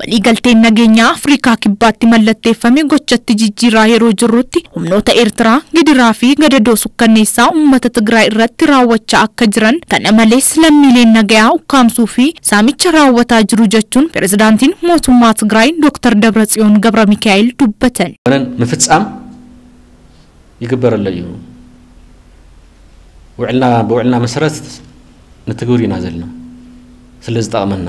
Waliigalteen nageenyaa Afrikaa kibbaatti mallatteeffame gochatti jijjiirraa yeroo jirrutti humnoota Eertiraa gidiraa fi gadadoo sukkanneessaa uummata Tigraay irratti raawwachaa akka jiran kana malees lammiileen nagayaa ukkaamsuu fi saamicha raawwataa jiru jechuun pirezidaantiin mootummaa Tigraay ዶክተር ደብረጽዮን gabra ሚካኤል dubbatan. ወነን ምፍጻም ይግበረለ እዩ ውዕልና በውዕልና መሰረት ንትግብር ኢና ዘለና ስለዝጠቕመና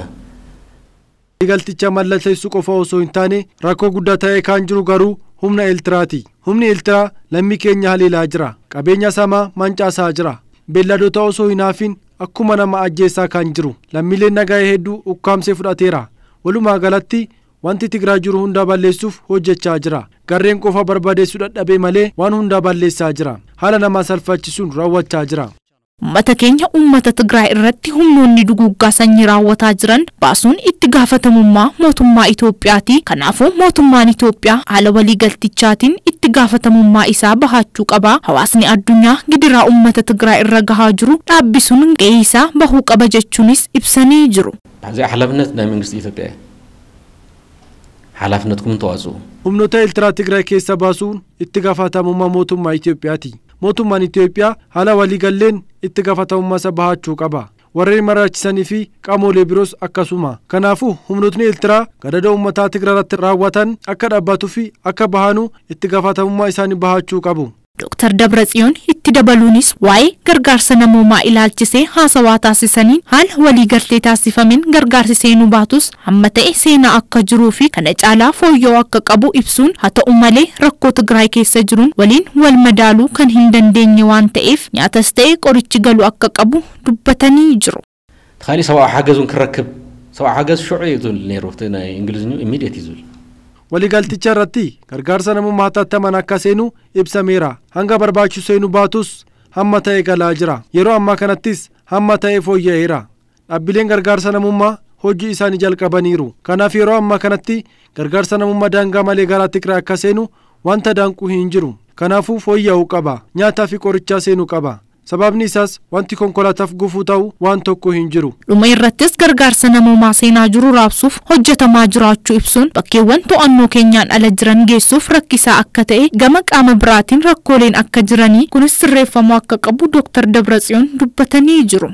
galticha mallateessuu qofa osoo hin taane rakkoo guddaa ta'ee kan jiru garuu humna Eeltiraati. Humni eltiraa lammii keenya haleelaa jira. Qabeenya samaa mancaasaa jira. Beelladoota osoo hin haafin akkuma nama ajjeessaa kan jiru. Lammiileen nagaaye hedduu ukkaamsee fudhateera. Walumaa galatti wanti tigraa jiru hunda balleessuuf hojjechaa jira. Garreen qofa barbaadeessuu dhadhabee malee waan hunda balleessaa jira. Haala nama salfaachisuun raawwachaa jira. ummata keenya uummata Tigraay irratti humnoonni duguuggaa sanyii raawwataa jiran baasuun itti gaafatamummaa mootummaa Itoophiyaati. Kanaafuu mootummaan Itoophiyaa haala waliigaltichaatiin itti gaafatamummaa isaa bahaachuu qaba. Hawaasni addunyaa gidiraa uummata Tigraay irra gahaa jiru dhaabbisuun ga'ee isaa bahuu qaba jechuunis ibsanii jiru. ኃላፊነት ናይ humnoota keessa baasuun itti gaafatamummaa mootummaa mootummaan Itoophiyaa haala waliigalleen itti isa bahaachuu qaba. warreen maraachisanii fi qaamolee biroos akkasuma kanaafuu humnootni eltiraa gadada uummataa tigraaratti raawwatan akka dhaabbatu fi akka bahanu itti gaafatamummaa isaanii bahaachuu qabu. ዶክተር ደብረ ጽዮን ሂቲ ደበሉኒስ ዋይ ገርጋርሰ ነሞማ ኢላልችሴ ሀሰዋ ታሲሰኒ ሀል ወሊ ገርቴ ታሲፈሚን ገርጋርሲሴ ኑባቱስ አመተኤ ሴና አከ ጅሩፊ ከነጫላ ፎዮው አከ ቀቡ ኢብሱን ሀተኡ መሌ ረኮ ትግራይ ኬሰ ጅሩን ወሊን ወል መዳሉ ከን ሂንደንዴኝ ዋን ተኤፍ ኛተስተኤ ቆሪች ገሉ አከ ቀቡ ዱበተኒ ጅሩ ትኻሊ ሰብኣ ሓገዙን ክረክብ ሰብኣ ሓገዝ ሽዑ ይዙል ነይሩ ናይ እንግሊዝኛ ኢሚድየት ይዙል waliigalticha irratti gargaarsa namummaa tattaman akka seenu ibsameera hanga barbaachisu seenuu baatus hamma ta'e galaa jira yeroo ammaa kanattis hamma ta'e fooyya'eera dhaabbileen gargaarsa namummaa hojii isaanii jalqabaniiru kanaaf yeroo ammaa kanatti gargaarsa namummaa daangaa malee garaa tikiraa akka seenu wanta daanquu hin jiru kanaafuu fooyya'uu qaba nyaataa fi qorichaa seenuu qaba sababni isaas wanti konkolaataaf gufuu ta'u waan tokko hin jiru. Dhuma irrattis gargaarsa namoomaa seenaa jiru raabsuuf hojjetamaa jiraachuu ibsuun bakkeewwan to'annoo keenyaan ala jiran geessuuf rakkisaa akka ta'e gama qaama biraatiin rakkooleen akka jiranii kunis sirreeffamuu akka qabu Dr. Dabratsiyoon dubbatanii jiru.